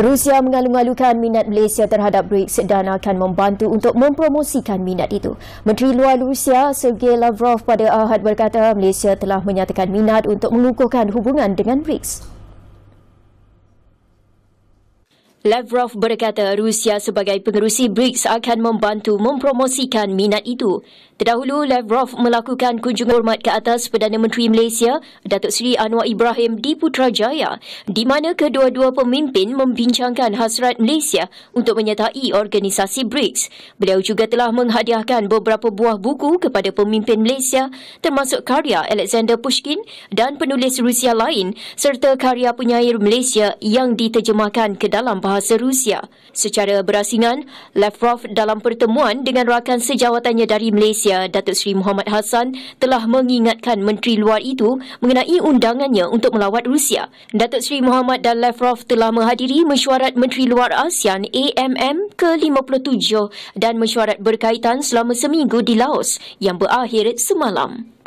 Rusia mengalu-alukan minat Malaysia terhadap BRICS dan akan membantu untuk mempromosikan minat itu. Menteri Luar Rusia Sergei Lavrov pada Ahad berkata Malaysia telah menyatakan minat untuk mengukuhkan hubungan dengan BRICS. Lavrov berkata Rusia sebagai penerusi BRICS akan membantu mempromosikan minat itu. Terdahulu, Lavrov melakukan kunjungan hormat ke atas Perdana Menteri Malaysia, Datuk Seri Anwar Ibrahim di Putrajaya, di mana kedua-dua pemimpin membincangkan hasrat Malaysia untuk menyertai organisasi BRICS. Beliau juga telah menghadiahkan beberapa buah buku kepada pemimpin Malaysia, termasuk karya Alexander Pushkin dan penulis Rusia lain, serta karya penyair Malaysia yang diterjemahkan ke dalam bahasa bahasa Rusia. Secara berasingan, Lavrov dalam pertemuan dengan rakan sejawatannya dari Malaysia, Datuk Seri Muhammad Hassan, telah mengingatkan menteri luar itu mengenai undangannya untuk melawat Rusia. Datuk Seri Muhammad dan Lavrov telah menghadiri mesyuarat menteri luar ASEAN AMM ke-57 dan mesyuarat berkaitan selama seminggu di Laos yang berakhir semalam.